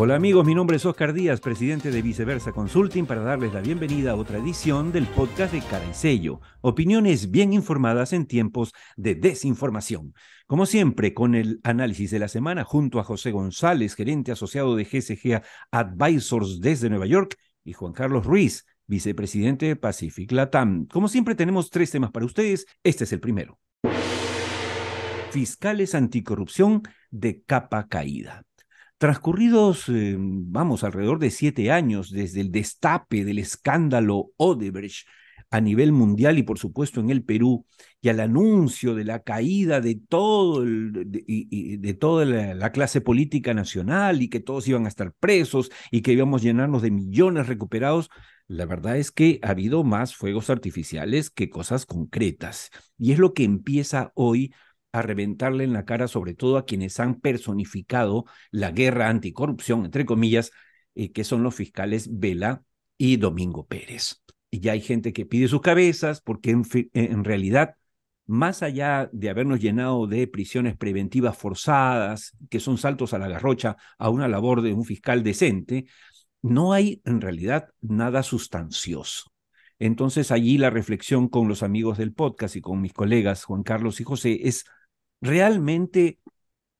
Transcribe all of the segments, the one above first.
Hola amigos, mi nombre es Oscar Díaz, presidente de Viceversa Consulting, para darles la bienvenida a otra edición del podcast de Cara y Sello, opiniones bien informadas en tiempos de desinformación. Como siempre, con el análisis de la semana junto a José González, gerente asociado de GCG Advisors desde Nueva York, y Juan Carlos Ruiz, vicepresidente de Pacific Latam. Como siempre, tenemos tres temas para ustedes. Este es el primero. Fiscales anticorrupción de capa caída. Transcurridos, eh, vamos, alrededor de siete años desde el destape del escándalo Odebrecht a nivel mundial y por supuesto en el Perú, y al anuncio de la caída de, todo de toda la, la, clase política nacional y que todos iban a estar presos y que íbamos a llenarnos de millones recuperados, la verdad es que ha habido más fuegos artificiales que cosas concretas. Y es lo que empieza hoy a reventarle en la cara, sobre todo a quienes han personificado la guerra anticorrupción, entre comillas, eh, que son los fiscales Vela y Domingo Pérez. Y ya hay gente que pide sus cabezas porque en, eh, en realidad, más allá de habernos llenado de prisiones preventivas forzadas, que son saltos a la garrocha a una labor de un fiscal decente, no hay en realidad nada sustancioso. Entonces allí la reflexión con los amigos del podcast y con mis colegas Juan Carlos y José es ¿Realmente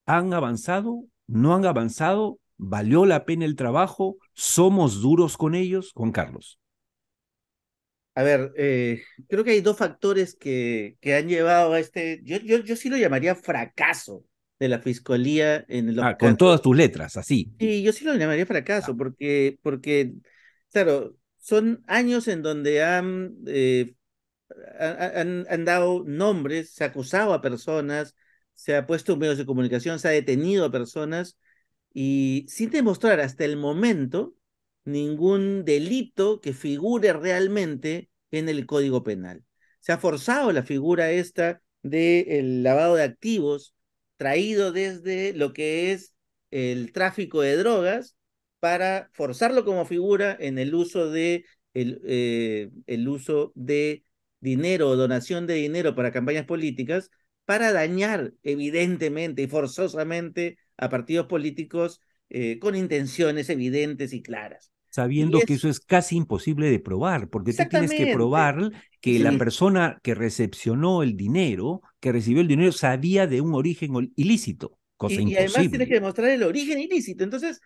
han avanzado? ¿No han avanzado? ¿Valió la pena el trabajo? ¿Somos duros con ellos? Juan Carlos. A ver, eh, creo que hay dos factores que, que han llevado a este, yo, yo, sí lo llamaría fracaso de la fiscalía en los... Ah, con todas tus letras, así. Sí, yo sí lo llamaría fracaso, ah. porque, porque, claro, son años en donde han, eh, han, han, dado nombres, se ha acusado a personas, se ha puesto en medios de comunicación, se ha detenido a personas y sin demostrar hasta el momento ningún delito que figure realmente en el Código Penal. Se ha forzado la figura esta del lavado de activos traído desde lo que es el tráfico de drogas para forzarlo como figura en el uso de el, eh, el uso de dinero o donación de dinero para campañas políticas para dañar evidentemente y forzosamente a partidos políticos eh, con intenciones evidentes y claras. Sabiendo que eso es casi imposible de probar, porque tú tienes que probar que la persona que recepcionó el dinero, que recibió el dinero, sabía de un origen ilícito, cosa y, imposible. Y además tienes que demostrar el origen ilícito. Entonces,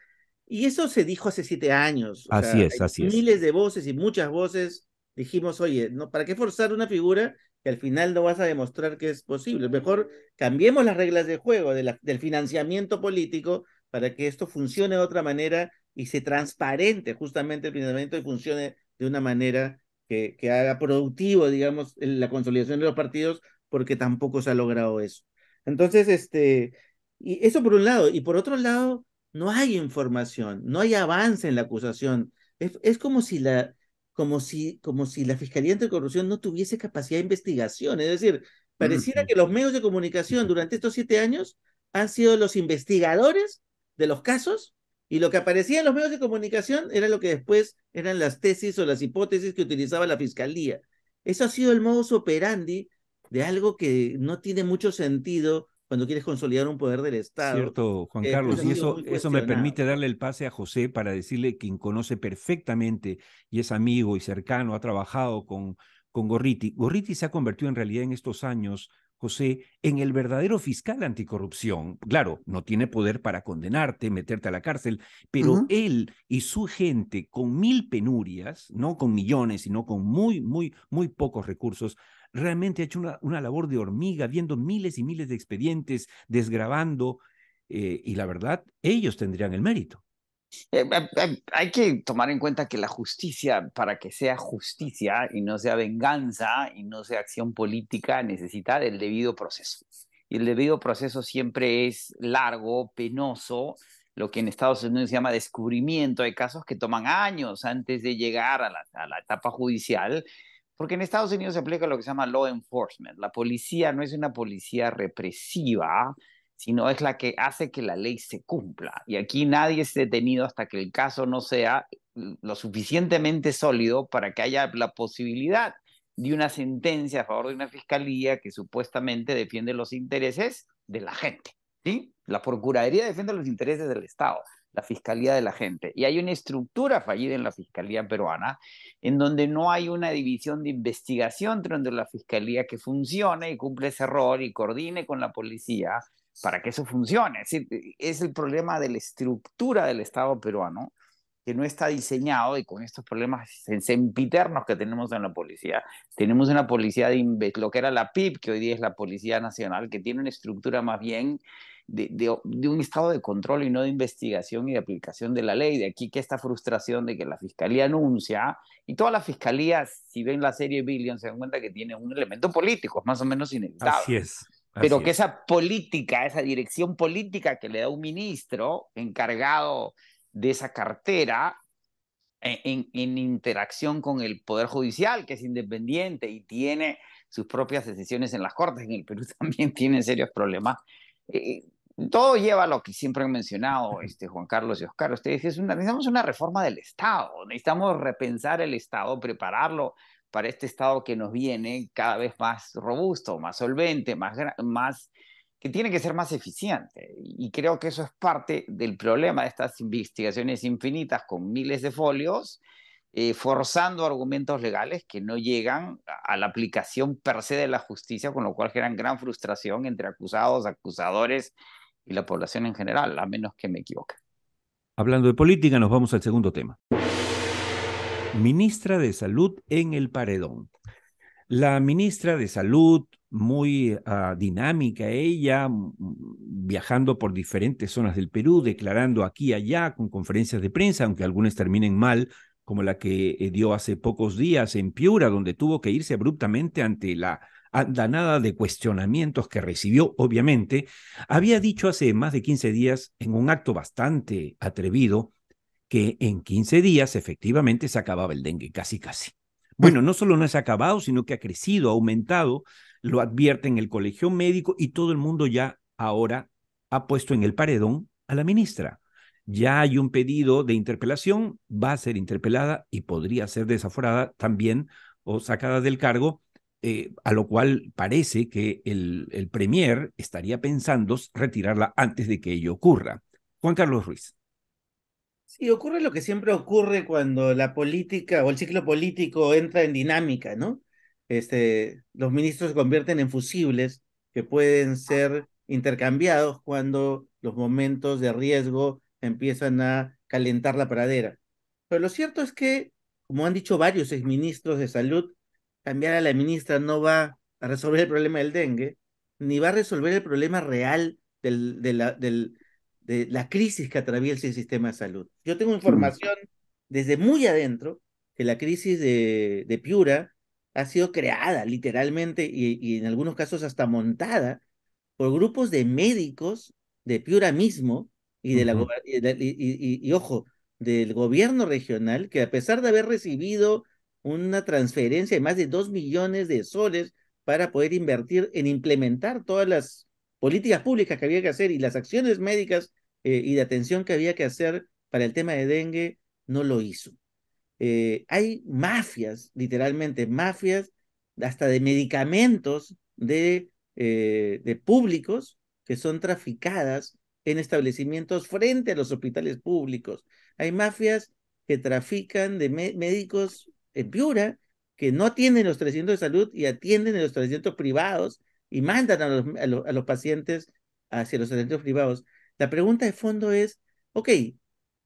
y eso se dijo hace siete años. así es, así es. Miles de voces y muchas voces dijimos, oye, no, ¿para qué forzar una figura que al final no vas a demostrar que es posible. Mejor cambiemos las reglas de juego del financiamiento político para que esto funcione de otra manera y se transparente justamente el financiamiento y funcione de una manera que, que haga productivo, digamos, la consolidación de los partidos, porque tampoco se ha logrado eso. Entonces, este, y eso por un lado, y por otro lado, no hay información, no hay avance en la acusación. Es, es como si la, como si, como si la Fiscalía Anticorrupción no tuviese capacidad de investigación. Es decir, pareciera que los medios de comunicación durante estos siete años han sido los investigadores de los casos y lo que aparecía en los medios de comunicación era lo que después eran las tesis o las hipótesis que utilizaba la Fiscalía. Eso ha sido el modus operandi de algo que no tiene mucho sentido cuando quieres consolidar un poder del Estado. Cierto, Juan eh, pues, Carlos, y eso, eso me permite darle el pase a José para decirle quien conoce perfectamente y es amigo y cercano, ha trabajado con, con Gorriti. Gorriti se ha convertido en realidad en estos años, José, en el verdadero fiscal anticorrupción. Claro, no tiene poder para condenarte, meterte a la cárcel, pero él y su gente con mil penurias, no con millones, sino con muy, muy, muy pocos recursos, realmente ha hecho una, labor de hormiga, viendo miles y miles de expedientes, desgravando eh, y la verdad, ellos tendrían el mérito. Eh, eh, hay que tomar en cuenta que la justicia, para que sea justicia y no sea venganza y no sea acción política, necesita del debido proceso. Y el debido proceso siempre es largo, penoso, lo que en Estados Unidos se llama descubrimiento. Hay casos que toman años antes de llegar a la etapa judicial porque en Estados Unidos se aplica lo que se llama law enforcement. La policía no es una policía represiva, sino es la que hace que la ley se cumpla. Y aquí nadie es detenido hasta que el caso no sea lo suficientemente sólido para que haya la posibilidad de una sentencia a favor de una fiscalía que supuestamente defiende los intereses de la gente. ¿sí? La Procuraduría defiende los intereses del Estado la Fiscalía de la Gente. Y hay una estructura fallida en la Fiscalía peruana, en donde no hay una división de investigación dentro de la Fiscalía que funcione y cumple ese rol y coordine con la policía para que eso funcione. Es, es el problema de la estructura del Estado peruano que no está diseñado y con estos problemas sempiternos que tenemos en la policía. Tenemos una policía de lo que era la PIB, que hoy día es la Policía Nacional, que tiene una estructura más bien de, de, un estado de control y no de investigación y de aplicación de la ley. De aquí que esta frustración de que la fiscalía anuncia, y toda la fiscalías si ven la serie Billion, se dan cuenta que tiene un elemento político, más o menos inevitable. Así es. pero que esa política, esa dirección política que le da un ministro encargado de esa cartera en, en, interacción con el Poder Judicial, que es independiente y tiene sus propias decisiones en las Cortes. En el Perú también tiene serios problemas. Eh, eh, todo lleva a lo que siempre han mencionado este, Juan Carlos y Oscar. Ustedes necesitamos una reforma del Estado, necesitamos repensar el Estado, prepararlo para este Estado que nos viene cada vez más robusto, más solvente, más que tiene que ser más eficiente. Y creo que eso es parte del problema de estas investigaciones infinitas con miles de folios, eh, forzando argumentos legales que no llegan a la aplicación per se de la justicia, con lo cual generan gran frustración entre acusados, acusadores y la población en general, a menos que me equivoque. Hablando de política, nos vamos al segundo tema. Ministra de Salud en el paredón. La ministra de Salud, muy ah, dinámica ella, mm, mm, viajando por diferentes zonas del Perú, declarando aquí y allá con conferencias de prensa, aunque algunas terminen mal, como la que eh, dio hace pocos días en Piura, donde tuvo que irse abruptamente ante la andanada de cuestionamientos que recibió, obviamente, había dicho hace más de 15 días, en un acto bastante atrevido, que en 15 días efectivamente se acababa el dengue, casi, casi. Pues bueno, no solo no se ha acabado, sino que ha crecido, ha aumentado, lo advierte en el colegio médico y todo el mundo ya ahora ha puesto en el paredón a la ministra. Ya hay un pedido de interpelación, va a ser interpelada y podría ser desaforada también o sacada del cargo, eh, a lo cual parece que el, el Premier estaría pensando retirarla antes de que ello ocurra. Juan Carlos Ruiz. Sí, ocurre lo que siempre ocurre cuando la política o el ciclo político entra en dinámica, ¿no? Este, los ministros se convierten en fusibles que pueden ser intercambiados cuando los momentos de riesgo empiezan a calentar la pradera. Pero lo cierto es que, como han dicho varios exministros de salud, cambiar a la ministra no va a resolver el problema del dengue, ni va a resolver el problema real de, la, crisis que atraviesa el sistema de salud. Yo tengo información desde muy adentro que la crisis de Piura ha sido creada literalmente y, en algunos casos hasta montada por grupos de médicos de Piura mismo y, de y, ojo, del gobierno regional que a pesar de haber recibido una transferencia de más de dos millones de soles para poder invertir en implementar todas las políticas públicas que había que hacer y las acciones médicas eh, y de atención que había que hacer para el tema de dengue, no lo hizo. Eh, hay mafias, literalmente, mafias hasta de medicamentos de, eh, de públicos que son traficadas en establecimientos frente a los hospitales públicos. Hay mafias que trafican de médicos en Piura que no atienden los 300 de salud y atienden en los 300 privados y mandan a los, a los pacientes hacia los 300 privados. La pregunta de fondo es, ok,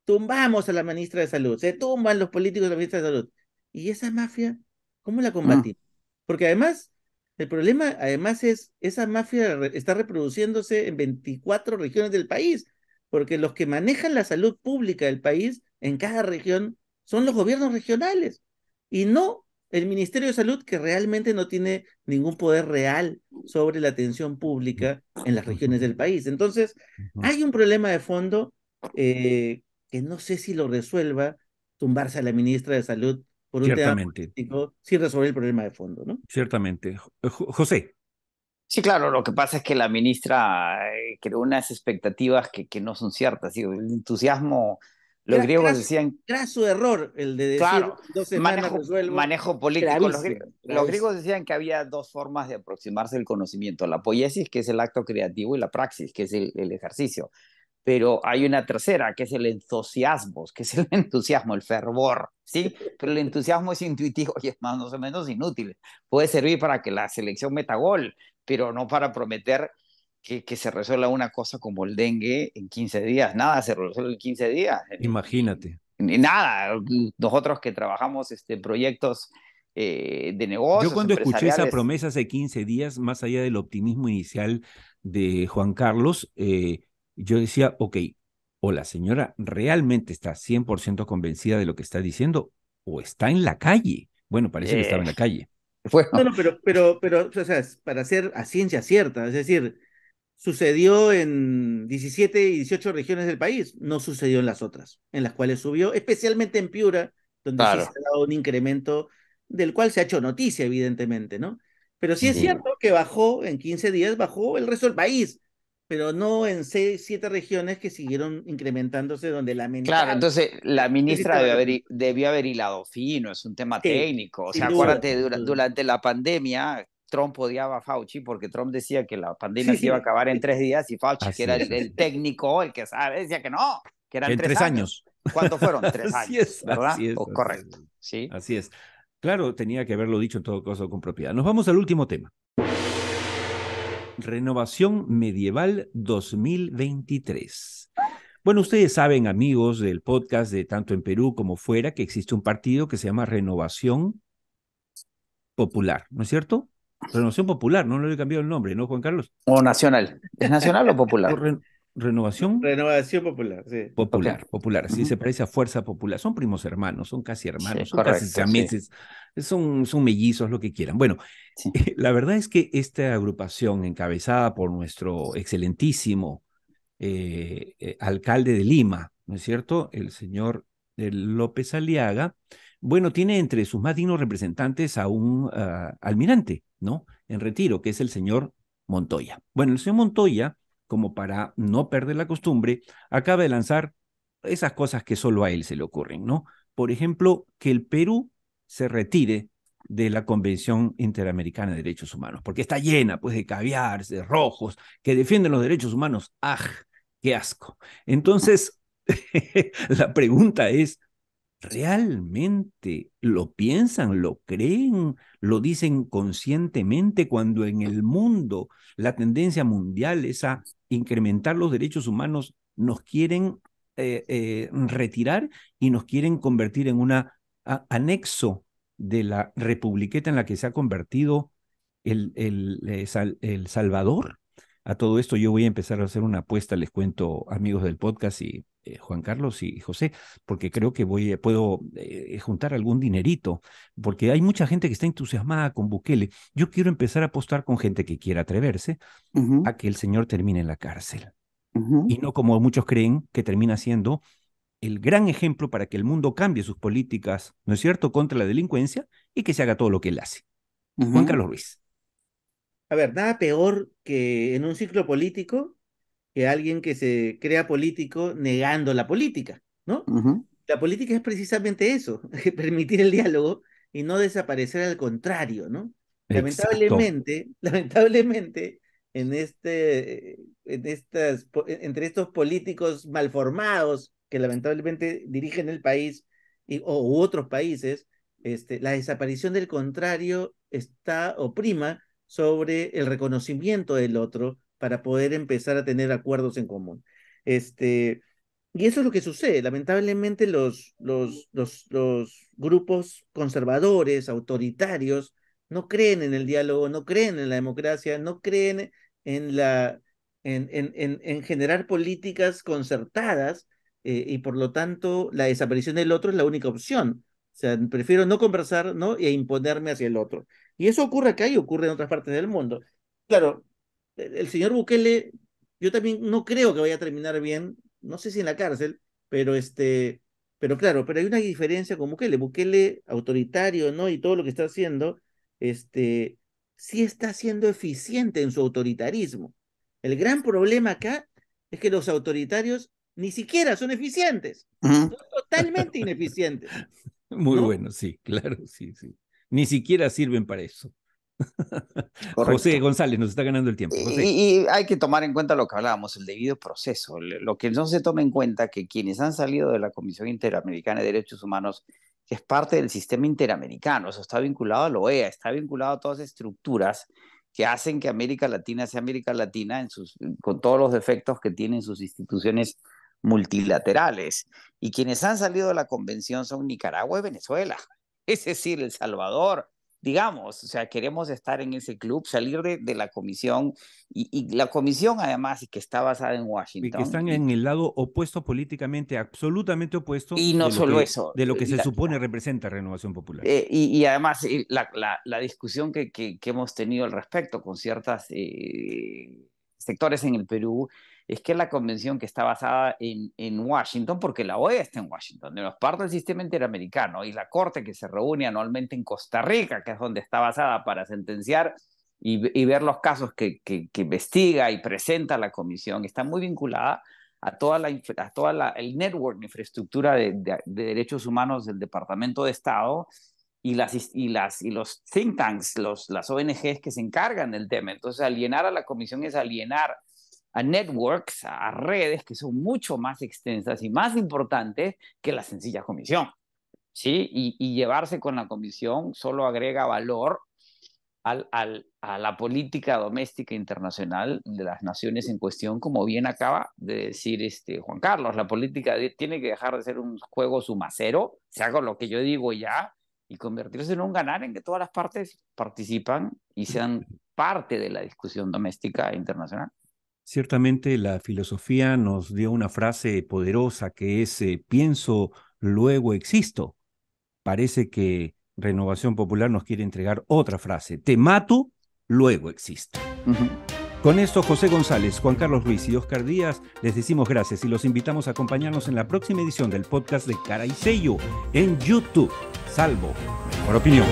tumbamos a la ministra de Salud, se tumban los políticos de la ministra de Salud. ¿Y esa mafia, cómo la combatimos? Porque además, el problema además es, esa mafia está reproduciéndose en 24 regiones del país, porque los que manejan la salud pública del país en cada región son los gobiernos regionales y no el Ministerio de Salud que realmente no tiene ningún poder real sobre la atención pública en las regiones del país. Entonces, hay un problema de fondo eh, que no sé si lo resuelva tumbarse a la ministra de Salud por un tema político sin resolver el problema de fondo, ¿no? Ciertamente. Eh, José. Sí, claro, lo que pasa es que la ministra eh, creó unas expectativas que, no son ciertas. El entusiasmo, los griegos decían... Era su error el de decir... manejo, político. los, griegos, decían que había dos formas de aproximarse al conocimiento. La poiesis, que es el acto creativo, y la praxis, que es el ejercicio pero hay una tercera, que es el entusiasmo, que es el entusiasmo, el fervor, ¿sí? Pero el entusiasmo es intuitivo y es más o menos inútil. Puede servir para que la selección meta gol, pero no para prometer que, que se resuelva una cosa como el dengue en 15 días. Nada se resuelve en 15 días. Imagínate. Nada, nosotros que trabajamos este, proyectos eh, de negocios. Yo cuando escuché esa promesa hace 15 días, más allá del optimismo inicial de Juan Carlos, eh, yo decía, ok, o la señora realmente está 100% convencida de lo que está diciendo o está en la calle. Bueno, parece que estaba en la eh, calle. No, no, pero, pero, pero, sea, para ser a ciencia cierta, es decir, sucedió en 17 y 18 regiones del país, no sucedió en las otras, en las cuales subió, especialmente en Piura, donde se ha dado un incremento del cual se ha hecho noticia, evidentemente, ¿no? Pero sí es cierto que bajó en 15 días, bajó el resto del país pero no en seis, siete regiones que siguieron incrementándose donde la ministra. Claro, entonces la ministra debió haber, hilado fino, es un tema técnico. O sea, acuérdate, durante, la pandemia, Trump odiaba a Fauci porque Trump decía que la pandemia se iba a acabar en tres días y Fauci, que era el, técnico, el que sabe, decía que no, que eran en tres, años. ¿Cuántos fueron? Tres años. Así correcto. Sí. Así es. Claro, tenía que haberlo dicho en todo caso con propiedad. Nos vamos al último tema. Renovación Medieval 2023. Bueno, ustedes saben, amigos del podcast de tanto en Perú como fuera, que existe un partido que se llama Renovación Popular, ¿no es cierto? Renovación Popular, no, le he cambiado el nombre, ¿no, Juan Carlos? O Nacional. ¿Es Nacional o Popular? Renovación. Renovación Popular, sí. Popular, popular, sí, se parece a Fuerza Popular. Son primos hermanos, son casi hermanos, son casi son, mellizos, lo que quieran. Bueno, eh, la verdad es que esta agrupación encabezada por nuestro excelentísimo eh, eh, alcalde de Lima, ¿no es cierto? El señor López Aliaga, bueno, tiene entre sus más dignos representantes a un ah, almirante, ¿no? En retiro, que es el señor Montoya. Bueno, el señor Montoya como para no perder la costumbre, acaba de lanzar esas cosas que solo a él se le ocurren, ¿no? Por ejemplo, que el Perú se retire de la Convención Interamericana de Derechos Humanos, porque está llena pues de caviar, de rojos, que defienden los derechos humanos. ¡Ah! ¡Qué asco! Entonces, la pregunta es, ¿realmente lo piensan, lo creen, lo dicen conscientemente cuando en el mundo la tendencia mundial es a incrementar los derechos humanos, nos quieren eh, eh, retirar y nos quieren convertir en un anexo de la republiqueta en la que se ha convertido el, el, eh, el Salvador. A todo esto yo voy a empezar a hacer una apuesta, les cuento amigos del podcast y eh, Juan Carlos y José, porque creo que voy, eh, puedo eh, juntar algún dinerito, porque hay mucha gente que está entusiasmada con Bukele. Yo quiero empezar a apostar con gente que quiera atreverse a que el señor termine en la cárcel. Y no como muchos creen que termina siendo el gran ejemplo para que el mundo cambie sus políticas, ¿no es cierto?, contra la delincuencia y que se haga todo lo que él hace. Juan Carlos Ruiz. A ver, nada peor que en un ciclo político que alguien que se crea político negando la política, ¿no? La política es precisamente eso, permitir el diálogo y no desaparecer al contrario, ¿no? Lamentablemente, lamentablemente, en este, eh, en estas, entre estos políticos malformados que lamentablemente dirigen el país y, o u otros países, este, la desaparición del contrario está oprima sobre el reconocimiento del otro para poder empezar a tener acuerdos en común. Este, y eso es lo que sucede. Lamentablemente los, los, los, los grupos conservadores, autoritarios, no creen en el diálogo, no creen en la democracia, no creen en, la, en, en, generar políticas concertadas eh, y por lo tanto la desaparición del otro es la única opción. O sea, prefiero no conversar ¿no? e imponerme hacia el otro. Y eso ocurre acá y ocurre en otras partes del mundo. Claro, el señor Bukele, yo también no creo que vaya a terminar bien, no sé si en la cárcel, pero este, pero claro, pero hay una diferencia con Bukele, Bukele autoritario, ¿no? Y todo lo que está haciendo, este, sí está siendo eficiente en su autoritarismo. El gran problema acá es que los autoritarios ni siquiera son eficientes, son totalmente ineficientes. Muy bueno, sí, claro, sí, sí. Ni siquiera sirven para eso. José González nos está ganando el tiempo. Y, hay que tomar en cuenta lo que hablábamos, el debido proceso. Lo que no se toma en cuenta que quienes han salido de la Comisión Interamericana de Derechos Humanos, que es parte del sistema interamericano, eso está vinculado a la OEA, está vinculado a todas las estructuras que hacen que América Latina sea América Latina en sus, con todos los defectos que tienen sus instituciones multilaterales. Y quienes han salido de la convención son Nicaragua y Venezuela, es decir, El Salvador, digamos, o sea, queremos estar en ese club, salir de, de la comisión y, la comisión además y que está basada en Washington. Y que están en el lado opuesto políticamente, absolutamente opuesto. Y no solo eso. De lo que se supone representa Renovación Popular. Eh, y, además eh, la, discusión que, hemos tenido al respecto con ciertos eh, sectores en el Perú es que la convención que está basada en, Washington, porque la OEA está en Washington, de los parte del sistema interamericano, y la Corte que se reúne anualmente en Costa Rica, que es donde está basada para sentenciar y, ver los casos que, investiga y presenta la comisión, está muy vinculada a toda la, toda el network, infraestructura de, derechos humanos del Departamento de Estado y, las, y, las, y los think tanks, los, las ONGs que se encargan del tema. Entonces, alienar a la comisión es alienar a networks, a redes que son mucho más extensas y más importantes que la sencilla comisión. ¿sí? Y, llevarse con la comisión solo agrega valor al, al, a la política doméstica internacional de las naciones en cuestión, como bien acaba de decir este Juan Carlos. La política tiene que dejar de ser un juego sumacero, se haga lo que yo digo ya, y convertirse en un ganar en que todas las partes participan y sean parte de la discusión doméstica internacional. Ciertamente la filosofía nos dio una frase poderosa que es eh, pienso, luego existo. Parece que Renovación Popular nos quiere entregar otra frase, te mato, luego existo. Con esto, José González, Juan Carlos Ruiz y Oscar Díaz, les decimos gracias y los invitamos a acompañarnos en la próxima edición del podcast de Cara y Sello en YouTube. Salvo, por opinión.